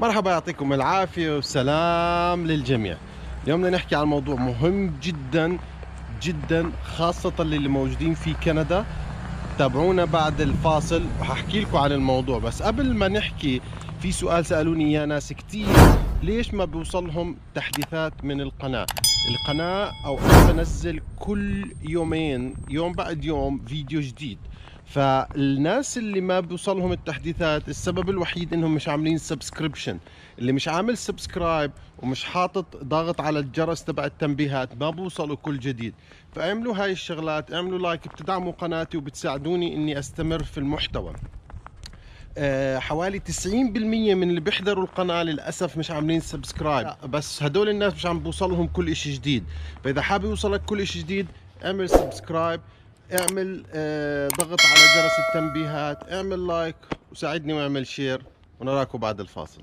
مرحبا يعطيكم العافية والسلام للجميع اليوم بدنا نحكي عن موضوع مهم جدا جدا خاصة للي موجودين في كندا تابعونا بعد الفاصل وححكي لكم عن الموضوع بس قبل ما نحكي في سؤال سألوني يا ناس كتير ليش ما بيوصلهم تحديثات من القناة القناة أو بنزل كل يومين يوم بعد يوم فيديو جديد فالناس اللي ما بوصلهم التحديثات السبب الوحيد انهم مش عاملين سبسكريبشن اللي مش عامل سبسكرايب ومش حاطط ضاغط على الجرس تبع التنبيهات ما بوصلوا كل جديد فاعملوا هاي الشغلات اعملوا لايك بتدعموا قناتي وبتساعدوني اني استمر في المحتوى آه، حوالي 90% من اللي بيحضروا القناه للاسف مش عاملين سبسكرايب بس هدول الناس مش عم بوصلهم كل إشي جديد فاذا حابب يوصلك كل إشي جديد اعمل سبسكرايب اعمل آه، ضغط على جرس التنبيهات اعمل لايك وساعدني واعمل شير ونراكم بعد الفاصل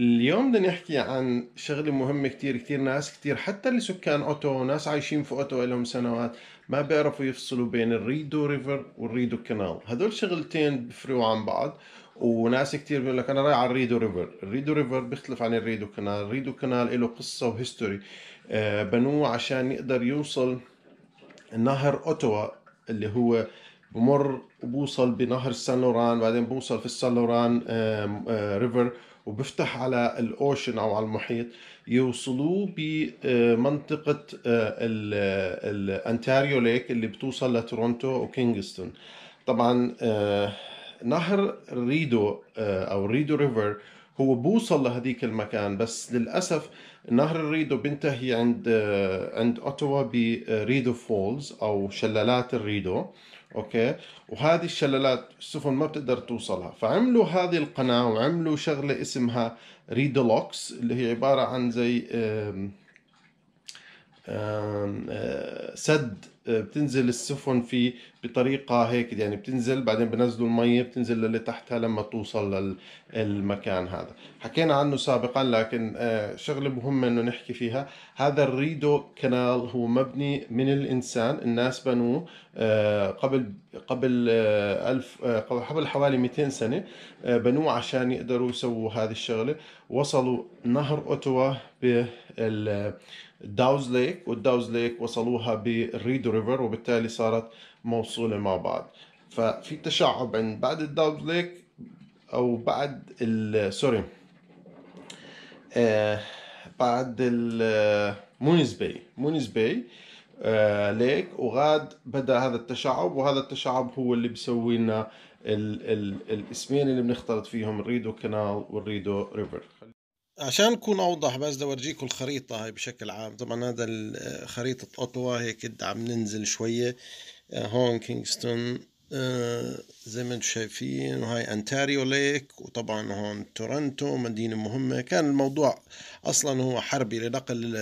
اليوم بدنا نحكي عن شغلة مهمة كتير كتير ناس كتير حتى اللي سكان أوتو وناس عايشين في أوتو لهم سنوات ما بيعرفوا يفصلوا بين الريدو ريفر والريدو كنال هدول شغلتين بفرقوا عن بعض وناس كتير بيقول لك أنا رايح على الريدو ريفر الريدو ريفر بيختلف عن الريدو كنال الريدو كنال له قصة وهيستوري آه، بنوه عشان يقدر يوصل نهر أوتوا اللي هو بمر وبوصل بنهر السان لوران بعدين بوصل في السان لوران آه، ريفر وبفتح على الاوشن او على المحيط يوصلوه بمنطقه آه، الانتاريو ليك اللي بتوصل لتورونتو وكينغستون طبعا آه، نهر ريدو آه، او ريدو ريفر هو بوصل لهذيك المكان بس للاسف نهر الريدو بينتهي عند عند اوتوا بريدو فولز او شلالات الريدو اوكي وهذه الشلالات السفن ما بتقدر توصلها فعملوا هذه القناه وعملوا شغله اسمها ريدلوكس اللي هي عباره عن زي آه، سد آه، بتنزل السفن فيه بطريقة هيك يعني بتنزل بعدين بنزلوا المية بتنزل للي تحتها لما توصل للمكان هذا حكينا عنه سابقا لكن آه، شغلة مهمة انه نحكي فيها هذا الريدو كنال هو مبني من الانسان الناس بنوه قبل قبل ألف قبل حوالي 200 سنة بنوه عشان يقدروا يسووا هذه الشغلة وصلوا نهر أوتوا بال داوز ليك والداوز ليك وصلوها بالريد ريفر وبالتالي صارت موصولة مع بعض ففي تشعب عند بعد الداوز ليك او بعد سوري آه، بعد مونيز باي مونيز باي ليك وغاد بدا هذا التشعب وهذا التشعب هو اللي بيسوي لنا الاسمين اللي بنختلط فيهم الريدو كانال والريدو ريفر عشان نكون اوضح بس بدي اورجيكم الخريطه هاي بشكل عام طبعا هذا خريطه اوتوا هيك عم ننزل شويه آه، هون كينغستون آه، زي ما انتم شايفين وهي انتاريو ليك وطبعا هون تورنتو مدينه مهمه كان الموضوع اصلا هو حربي لنقل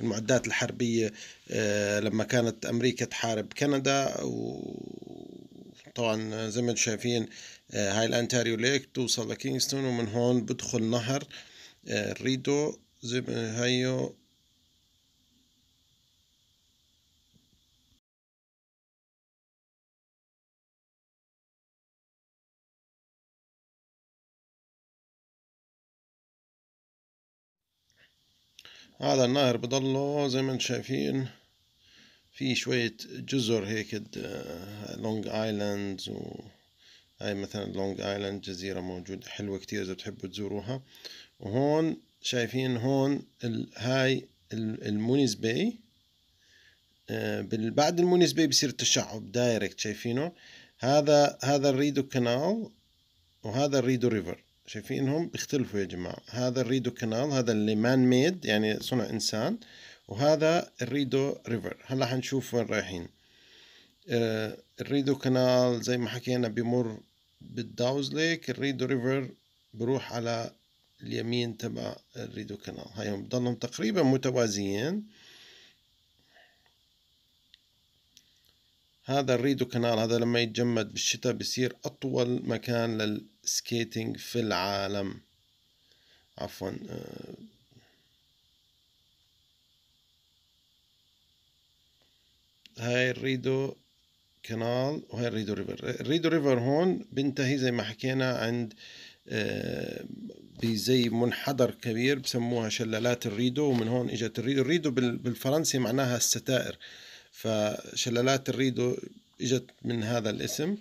المعدات الحربيه آه، لما كانت امريكا تحارب كندا وطبعا زي ما انتم شايفين هاي الانتاريو ليك توصل لكينغستون ومن هون بدخل نهر آه، ريدو هايو هذا النهر بضله زي ما انتم شايفين في شوية جزر هيك لونج آه، ايلاندز و هاي مثلا لونج ايلاند جزيرة موجودة حلوة كتير اذا بتحبوا تزوروها وهون شايفين هون هاي المونيز باي آه، بعد المونيز باي بصير تشعب دايركت شايفينه هذا هذا الريدو كانال وهذا الريدو ريفر شايفينهم بيختلفوا يا جماعة هذا الريدو كانال هذا اللي مان ميد يعني صنع إنسان وهذا الريدو ريفر هلا حنشوف وين رايحين آه، الريدو كانال زي ما حكينا بمر بالداوز ليك الريدو ريفر بروح على اليمين تبع الريدو كانال هاي بضلهم تقريبا متوازيين هذا الريدو كانال هذا لما يتجمد بالشتاء بصير أطول مكان للسكيتنج في العالم عفوا آه، هاي الريدو كانال وهاي الريدو ريفر الريدو ريفر هون بنتهي زي ما حكينا عند آه، بزي منحدر كبير بسموها شلالات الريدو ومن هون اجت الريدو الريدو بالفرنسي معناها الستائر فشلالات الريدو اجت من هذا الاسم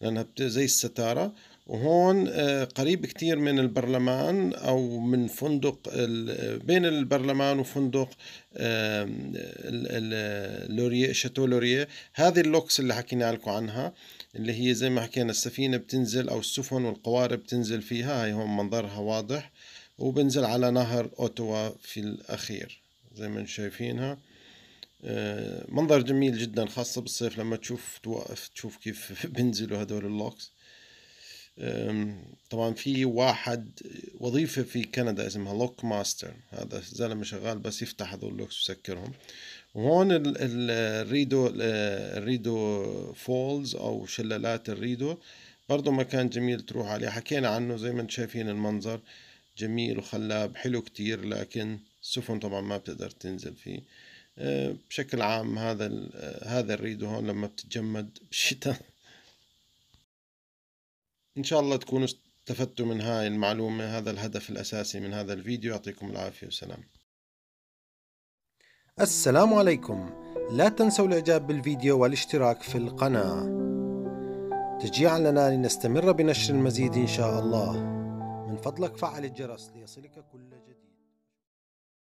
لانها زي الستاره وهون آه، قريب كتير من البرلمان أو من فندق بين البرلمان وفندق لوريه شاتو لوريه هذه اللوكس اللي حكينا لكم عنها اللي هي زي ما حكينا السفينة بتنزل أو السفن والقوارب بتنزل فيها هاي هون منظرها واضح وبنزل على نهر أوتوا في الأخير زي ما شايفينها آه، منظر جميل جدا خاصة بالصيف لما تشوف توقف تشوف كيف بنزلوا هدول اللوكس طبعا في واحد وظيفة في كندا اسمها لوك ماستر هذا زلمة شغال بس يفتح هذول اللوكس ويسكرهم وهون الريدو الريدو فولز او شلالات الريدو برضه مكان جميل تروح عليه حكينا عنه زي ما انتم شايفين المنظر جميل وخلاب حلو كتير لكن السفن طبعا ما بتقدر تنزل فيه أه، بشكل عام هذا هذا الريدو هون لما بتتجمد بالشتاء إن شاء الله تكونوا استفدتوا من هاي المعلومة هذا الهدف الأساسي من هذا الفيديو يعطيكم العافية والسلام السلام عليكم لا تنسوا الإعجاب بالفيديو والاشتراك في القناة تشجيعا لنا لنستمر بنشر المزيد إن شاء الله من فضلك فعل الجرس ليصلك كل